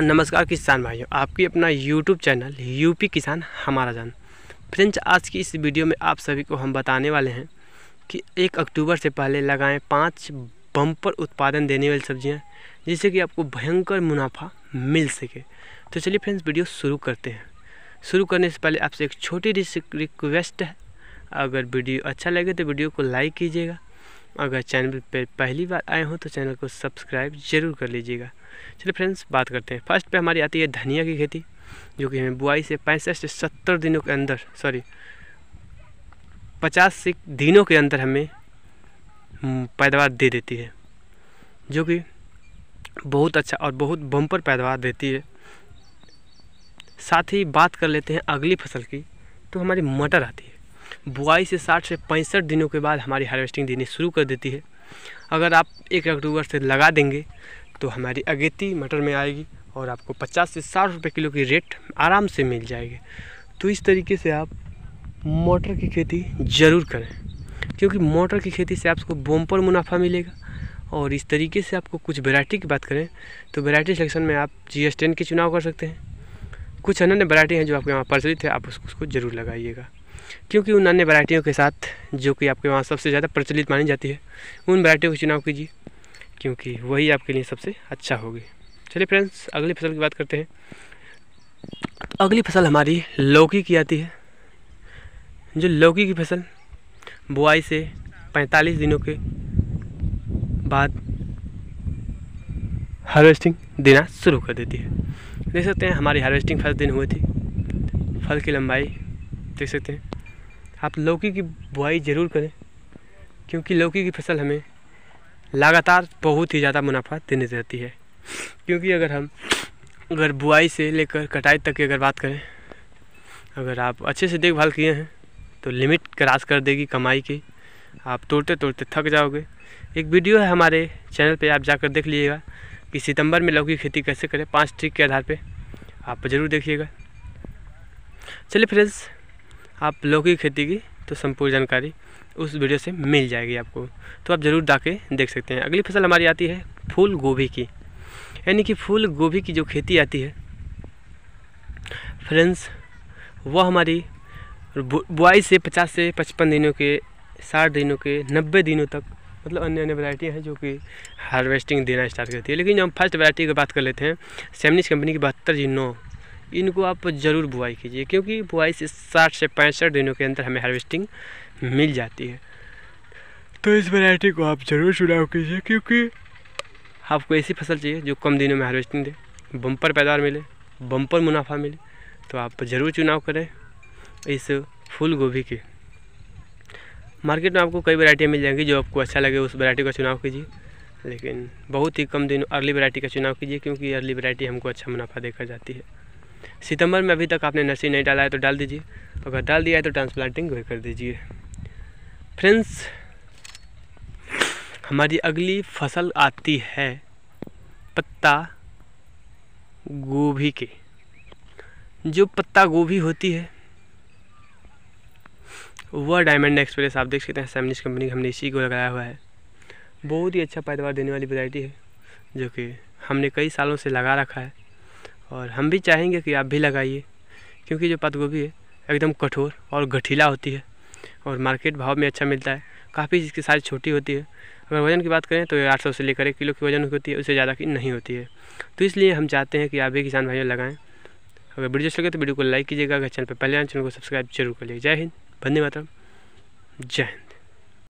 नमस्कार किसान भाइयों आपकी अपना यूट्यूब चैनल यूपी किसान हमारा जान फ्रेंड्स आज की इस वीडियो में आप सभी को हम बताने वाले हैं कि एक अक्टूबर से पहले लगाएं पाँच बम्पर उत्पादन देने वाली सब्जियां जिससे कि आपको भयंकर मुनाफा मिल सके तो चलिए फ्रेंड्स वीडियो शुरू करते हैं शुरू करने से पहले आपसे एक छोटी रिक्वेस्ट है अगर वीडियो अच्छा लगे तो वीडियो को लाइक कीजिएगा अगर चैनल पर पहली बार आए हों तो चैनल को सब्सक्राइब जरूर कर लीजिएगा चलिए फ्रेंड्स बात करते हैं फर्स्ट पे हमारी आती है धनिया की खेती जो कि हमें बुआई से पैंसठ से सत्तर दिनों के अंदर सॉरी पचास से दिनों के अंदर हमें हम्म, पैदावार दे देती है जो कि बहुत अच्छा और बहुत बम्पर पैदावार देती है साथ ही बात कर लेते हैं अगली फसल की तो हमारी मटर आती है बुआई से साठ से पैंसठ दिनों के बाद हमारी हार्वेस्टिंग देनी शुरू कर देती है अगर आप एक अक्टूबर से लगा देंगे तो हमारी अगेती मटर में आएगी और आपको पचास से साठ रुपये किलो की रेट आराम से मिल जाएगी तो इस तरीके से आप मटर की खेती ज़रूर करें क्योंकि मोटर की खेती से आपको पर मुनाफा मिलेगा और इस तरीके से आपको कुछ वैरायटी की बात करें तो वैरायटी सेलेक्शन में आप जी एस टेन के चुनाव कर सकते हैं कुछ अन्य वैरायटी हैं जो आपके यहाँ प्रचलित है आप उसको जरूर लगाइएगा क्योंकि उन अन्य वैरायटियों के साथ जो कि आपके वहाँ सबसे ज़्यादा प्रचलित मानी जाती है उन वैरायटियों का चुनाव कीजिए क्योंकि वही आपके लिए सबसे अच्छा होगी चलिए फ्रेंड्स अगली फसल की बात करते हैं तो अगली फसल हमारी लौकी की आती है जो लौकी की फसल बुआई से पैंतालीस दिनों के बाद हार्वेस्टिंग देना शुरू कर देती है देख सकते हैं हमारी हार्वेस्टिंग फर्स्ट दिन हुई थी फल की लंबाई देख सकते हैं आप लौकी की बुआई ज़रूर करें क्योंकि लौकी की फसल हमें लगातार बहुत ही ज़्यादा मुनाफा देने देती है क्योंकि अगर हम अगर बुआई से लेकर कटाई तक की अगर बात करें अगर आप अच्छे से देखभाल किए हैं तो लिमिट क्रास कर देगी कमाई की आप तोड़ते तोड़ते थक जाओगे एक वीडियो है हमारे चैनल पे आप जाकर देख लीजिएगा कि सितंबर में लौकी खेती कैसे करें पांच ट्रिक के आधार पे आप ज़रूर देखिएगा चलिए फ्रेंड्स आप लौकी की खेती की तो संपूर्ण जानकारी उस वीडियो से मिल जाएगी आपको तो आप ज़रूर जाके देख सकते हैं अगली फसल हमारी आती है फूल गोभी की यानी कि फूल गोभी की जो खेती आती है फ्रेंड्स वह हमारी बुआई से पचास से पचपन दिनों के साठ दिनों के नब्बे दिनों तक मतलब अन्य अन्य वैरायटियाँ हैं जो कि हार्वेस्टिंग देना स्टार्ट करती है लेकिन जो हम फर्स्ट वैरायटी की बात कर लेते हैं सेमनिस कंपनी की बहत्तर जी नौ इनको आप ज़रूर बुआई कीजिए क्योंकि बुआई से साठ से पैंसठ दिनों के अंदर हमें हार्वेस्टिंग मिल जाती है तो इस वैरायटी को आप ज़रूर चुनाव कीजिए क्योंकि आपको ऐसी फसल चाहिए जो कम दिनों में हार्वेस्टिंग दे बम्पर पैदावार मिले बम्पर मुनाफा मिले तो आप ज़रूर चुनाव करें इस फूल गोभी की मार्केट में आपको कई वैरायटियाँ मिल जाएंगी जो आपको अच्छा लगे उस वैरायटी का चुनाव कीजिए लेकिन बहुत ही कम दिन अर्ली वैरायटी का चुनाव कीजिए क्योंकि अर्ली वैरायटी हमको अच्छा मुनाफा देखा जाती है सितंबर में अभी तक आपने नर्सरी नहीं डाला है तो डाल दीजिए अगर डाल दिया है तो ट्रांसप्लांटिंग कर दीजिए फ्रेंड्स हमारी अगली फसल आती है पत्ता गोभी के जो पत्ता गोभी होती है वह डायमंड एक्सप्रेस आप देख सकते हैं सैमनिश कंपनी हमने इसी को लगाया हुआ है बहुत ही अच्छा पैदावार देने वाली वैरायटी है जो कि हमने कई सालों से लगा रखा है और हम भी चाहेंगे कि आप भी लगाइए क्योंकि जो पत है एकदम कठोर और गठीला होती है और मार्केट भाव में अच्छा मिलता है काफ़ी इसकी साइज छोटी होती है अगर वज़न की बात करें तो ये 800 से लेकर एक किलो की वज़न होती है उससे ज़्यादा की नहीं होती है तो इसलिए हम चाहते हैं कि आप भी किसान भाइयों लगाएँ अगर वीडियो अच्छी लगे तो वीडियो को लाइक कीजिएगा अगर चैनल पर पहले आए चैनल को सब्सक्राइब जरूर कर लीजिए जय हिंद धन्यवाद जय हिंद